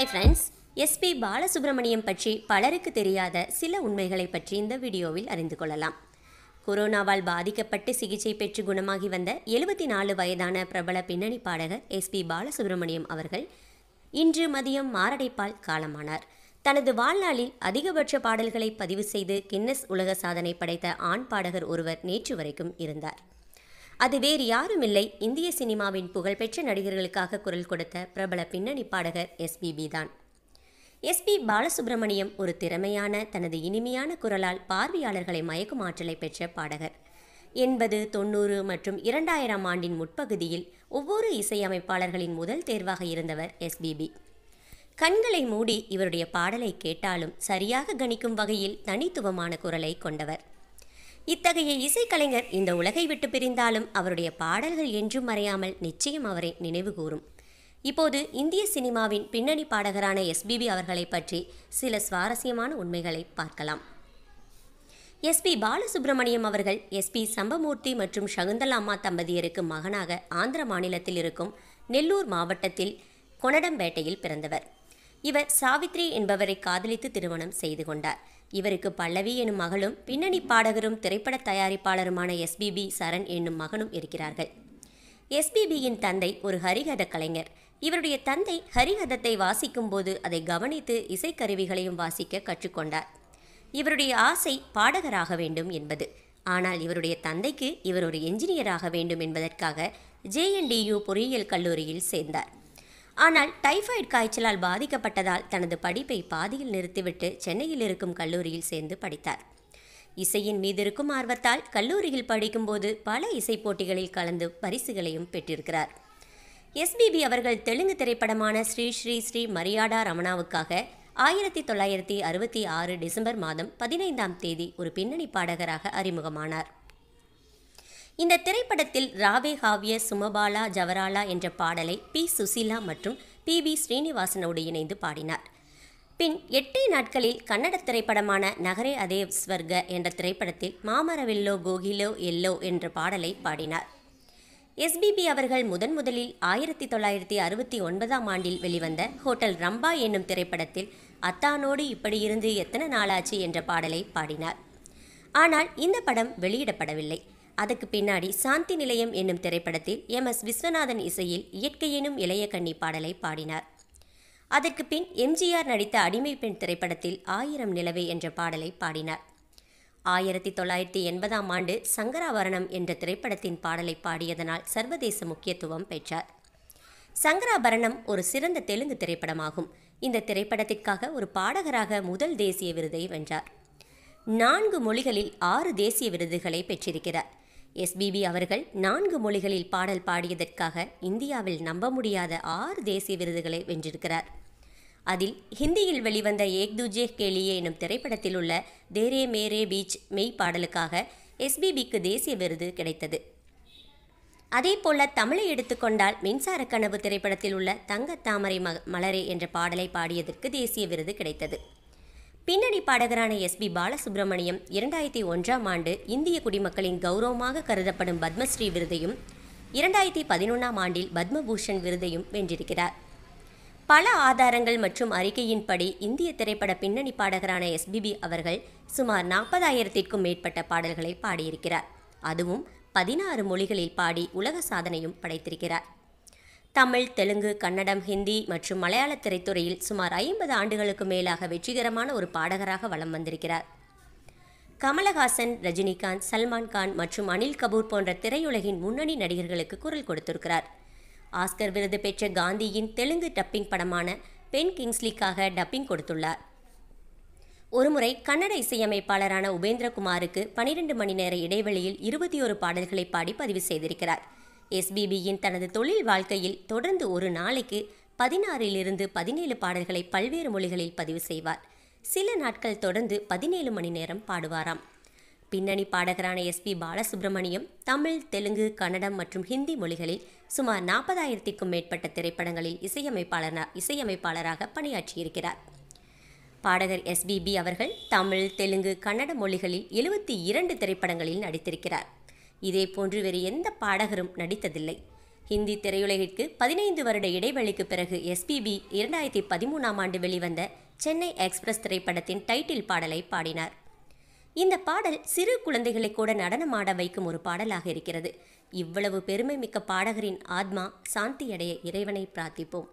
hi friends SP Balasubramaniam பற்றி பலருக்கு தெரியாத சில உண்மைகளை பற்றி இந்த வீடியோவில் அறிந்து கொள்ளலாம் கொரோனாவால் பாதிக்கப்பட்டு சிகிச்சை பெற்று குணமாகி வந்த எழுபத்தி நாலு வயதான பிரபல பின்னணி பாடகர் எஸ்பி பாலசுப்ரமணியம் அவர்கள் இன்று மதியம் மாரடைப்பால் காலமானார் தனது வாழ்நாளில் அதிகபட்ச பாடல்களை பதிவு செய்து கின்னஸ் உலக சாதனை படைத்த ஆண் பாடகர் ஒருவர் நேற்று வரைக்கும் இருந்தார் அது வேறு யாரும் இல்லை இந்திய சினிமாவின் புகழ்பெற்ற நடிகர்களுக்காக குரல் கொடுத்த பிரபல பின்னணி பாடகர் எஸ்பிபி தான் எஸ்பி பாலசுப்ரமணியம் ஒரு திறமையான தனது இனிமையான குரலால் பார்வையாளர்களை மயக்கும் ஆற்றலை பெற்ற பாடகர் எண்பது தொண்ணூறு மற்றும் இரண்டாயிரம் ஆண்டின் முற்பகுதியில் ஒவ்வொரு இசையமைப்பாளர்களின் முதல் தேர்வாக இருந்தவர் எஸ்பிபி கண்களை மூடி இவருடைய பாடலை கேட்டாலும் சரியாக கணிக்கும் வகையில் தனித்துவமான குரலை கொண்டவர் இத்தகைய இசைக்கலைஞர் இந்த உலகை விட்டு பிரிந்தாலும் அவருடைய பாடல்கள் என்றும் மறையாமல் நிச்சயம் அவரை நினைவு கூறும் இப்போது இந்திய சினிமாவின் பின்னணி பாடகரான எஸ்பிபி அவர்களை பற்றி சில சுவாரஸ்யமான உண்மைகளை பார்க்கலாம் எஸ்பி பாலசுப்ரமணியம் அவர்கள் எஸ்பி சம்பமூர்த்தி மற்றும் சகுந்தலாமா அம்மா தம்பதியருக்கு மகனாக ஆந்திர மாநிலத்தில் இருக்கும் நெல்லூர் மாவட்டத்தில் கொனடம்பேட்டையில் பிறந்தவர் இவர் சாவித்ரி என்பவரை காதலித்து திருமணம் செய்து கொண்டார் இவருக்கு பல்லவி எனும் மகளும் பின்னணி பாடகரும் திரைப்பட தயாரிப்பாளருமான எஸ்பிபி சரண் என்னும் மகனும் இருக்கிறார்கள் எஸ்பிபியின் தந்தை ஒரு ஹரிகத கலைஞர் இவருடைய தந்தை ஹரிகதத்தை வாசிக்கும்போது அதை கவனித்து இசைக்கருவிகளையும் வாசிக்க கற்றுக்கொண்டார் இவருடைய ஆசை பாடகராக வேண்டும் என்பது ஆனால் இவருடைய தந்தைக்கு இவர் ஒரு என்ஜினியராக வேண்டும் என்பதற்காக ஜேஎன்டியு பொறியியல் கல்லூரியில் சேர்ந்தார் ஆனால் டைஃபாய்டு காய்ச்சலால் பாதிக்கப்பட்டதால் தனது படிப்பை பாதியில் நிறுத்திவிட்டு சென்னையில் இருக்கும் கல்லூரியில் சேர்ந்து படித்தார் இசையின் மீது இருக்கும் ஆர்வத்தால் கல்லூரியில் படிக்கும்போது பல இசை போட்டிகளில் கலந்து பரிசுகளையும் பெற்றிருக்கிறார் எஸ்பிபி அவர்கள் தெலுங்கு திரைப்படமான ஸ்ரீ ஸ்ரீ ஸ்ரீ மரியாடா ரமணாவுக்காக ஆயிரத்தி தொள்ளாயிரத்தி அறுபத்தி ஆறு டிசம்பர் மாதம் பதினைந்தாம் தேதி ஒரு பின்னணி பாடகராக அறிமுகமானார் இந்த திரைப்படத்தில் ராவே ஹாவிய சுமபாலா ஜவராலா என்ற பாடலை பி சுசீலா மற்றும் பி வி ஸ்ரீனிவாசனோடு இணைந்து பாடினார் பின் எட்டே நாட்களில் கன்னட திரைப்படமான நகரே அதே ஸ்வர்க என்ற திரைப்படத்தில் மாமரவில்லோ கோகிலோ எல்லோ என்ற பாடலை பாடினார் எஸ்பிபி அவர்கள் முதன் முதலில் ஆயிரத்தி தொள்ளாயிரத்தி அறுபத்தி ஒன்பதாம் ஆண்டில் வெளிவந்த ஹோட்டல் ரம்பா என்னும் திரைப்படத்தில் அத்தானோடு இப்படி இருந்து எத்தனை நாளாச்சு என்ற பாடலை பாடினார் ஆனால் இந்த படம் வெளியிடப்படவில்லை அதுக்கு பின்னாடி சாந்தி நிலையம் என்னும் திரைப்படத்தில் எம் எஸ் விஸ்வநாதன் இசையில் இயற்கையினும் இளைய கண்ணி பாடலை பாடினார் அதற்கு பின் எம்ஜிஆர் நடித்த அடிமை பெண் திரைப்படத்தில் ஆயிரம் நிலவே என்ற பாடலை பாடினார் ஆயிரத்தி தொள்ளாயிரத்தி எண்பதாம் ஆண்டு சங்கராபரணம் என்ற திரைப்படத்தின் பாடலை பாடியதனால் சர்வதேச முக்கியத்துவம் பெற்றார் சங்கராபரணம் ஒரு சிறந்த தெலுங்கு திரைப்படமாகும் இந்த திரைப்படத்திற்காக ஒரு பாடகராக முதல் தேசிய விருதை வென்றார் நான்கு மொழிகளில் ஆறு தேசிய விருதுகளை பெற்றிருக்கிறார் எஸ்பிபி அவர்கள் நான்கு மொழிகளில் பாடல் பாடியதற்காக இந்தியாவில் நம்ப முடியாத ஆறு தேசிய விருதுகளை வென்றிருக்கிறார் அதில் ஹிந்தியில் வெளிவந்த ஏக் துஜே கேலியே எனும் திரைப்படத்தில் உள்ள தேரே மேரே பீச் மெய் பாடலுக்காக எஸ்பிபிக்கு தேசிய விருது கிடைத்தது அதே போல தமிழை எடுத்துக்கொண்டால் மின்சார கனவு திரைப்படத்தில் உள்ள தங்க தாமரை மலரே என்ற பாடலை பாடியதற்கு தேசிய விருது கிடைத்தது பின்னணி பாடகரான எஸ் பி பாலசுப்ரமணியம் இரண்டாயிரத்தி ஒன்றாம் ஆண்டு இந்திய குடிமக்களின் கௌரவமாக கருதப்படும் பத்மஸ்ரீ விருதையும் இரண்டாயிரத்தி பதினொன்றாம் ஆண்டில் பத்மபூஷன் விருதையும் வென்றிருக்கிறார் பல ஆதாரங்கள் மற்றும் அறிக்கையின்படி இந்திய திரைப்பட பின்னணி பாடகரான எஸ்பிபி அவர்கள் சுமார் நாற்பதாயிரத்திற்கும் மேற்பட்ட பாடல்களை பாடியிருக்கிறார் அதுவும் பதினாறு மொழிகளில் பாடி உலக சாதனையும் படைத்திருக்கிறார் தமிழ் தெலுங்கு கன்னடம் ஹிந்தி மற்றும் மலையாள திரைத்துறையில் சுமார் ஐம்பது ஆண்டுகளுக்கு மேலாக வெற்றிகரமான ஒரு பாடகராக வலம் வந்திருக்கிறார் கமலஹாசன் ரஜினிகாந்த் சல்மான்கான் மற்றும் அனில் கபூர் போன்ற திரையுலகின் முன்னணி நடிகர்களுக்கு குரல் கொடுத்திருக்கிறார் ஆஸ்கர் விருது பெற்ற காந்தியின் தெலுங்கு டப்பிங் படமான பென் கிங்ஸ்லிக்காக டப்பிங் கொடுத்துள்ளார் ஒருமுறை கன்னட இசையமைப்பாளரான உபேந்திரகுமாருக்கு பனிரெண்டு மணி நேர இடைவெளியில் இருபத்தி ஒரு பாடல்களை பாடி பதிவு செய்திருக்கிறார் எஸ்பிபியின் தனது தொழில் வாழ்க்கையில் தொடர்ந்து ஒரு நாளைக்கு பதினாறிலிருந்து பதினேழு பாடல்களை பல்வேறு மொழிகளில் பதிவு செய்வார் சில நாட்கள் தொடர்ந்து பதினேழு மணி நேரம் பாடுவாராம் பின்னணி பாடகரான எஸ்பி பாலசுப்ரமணியம் தமிழ் தெலுங்கு கன்னடம் மற்றும் ஹிந்தி மொழிகளில் சுமார் நாற்பதாயிரத்திற்கும் மேற்பட்ட திரைப்படங்களில் இசையமைப்பாளர் இசையமைப்பாளராக பணியாற்றியிருக்கிறார் பாடகர் எஸ்பிபி அவர்கள் தமிழ் தெலுங்கு கன்னட மொழிகளில் எழுபத்தி இரண்டு திரைப்படங்களில் நடித்திருக்கிறார் இதே போன்று வேறு எந்த பாடகரும் நடித்ததில்லை ஹிந்தி திரையுலகிற்கு பதினைந்து வருட இடைவெளிக்கு பிறகு எஸ்பிபி இரண்டாயிரத்தி பதிமூணாம் ஆண்டு வெளிவந்த சென்னை எக்ஸ்பிரஸ் திரைப்படத்தின் டைட்டில் பாடலை பாடினார் இந்த பாடல் சிறு குழந்தைகளை கூட நடனமாட வைக்கும் ஒரு பாடலாக இருக்கிறது இவ்வளவு பெருமை மிக்க பாடகரின் ஆத்மா சாந்தியடைய இறைவனை பிரார்த்திப்போம்